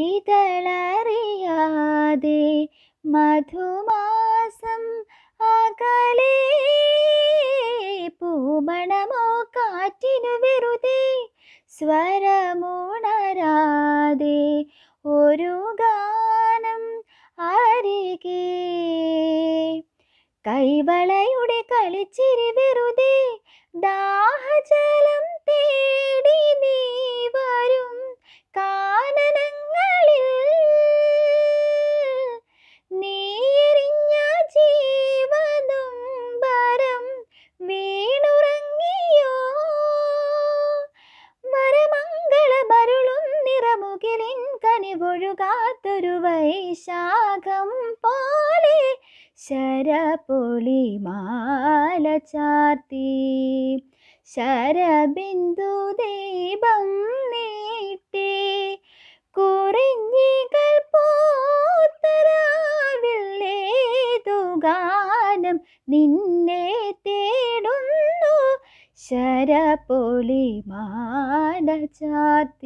ഇതളറിയാതെ മധുമാസം അകലേ പൂമണമോ കാറ്റിനു വെറുതെ സ്വരമുണരാതെ ഒരു ഗാനം അരികെ കൈവളയുടെ കളിച്ചിരി വെറുതെ ദാഹജലം തേ ഒഴുകാത്തൊരു വൈശാഖം പോലെ ശരപൊളി മാല ചാർത്തി ശരബിന്ദു ദൈവം നീട്ടി കുറിഞ്ഞികൾ പോത്തരാവില്ലേതു ഗാനം നിന്നെ തേടുന്നു ശരപൊളി മാല ചാർത്തി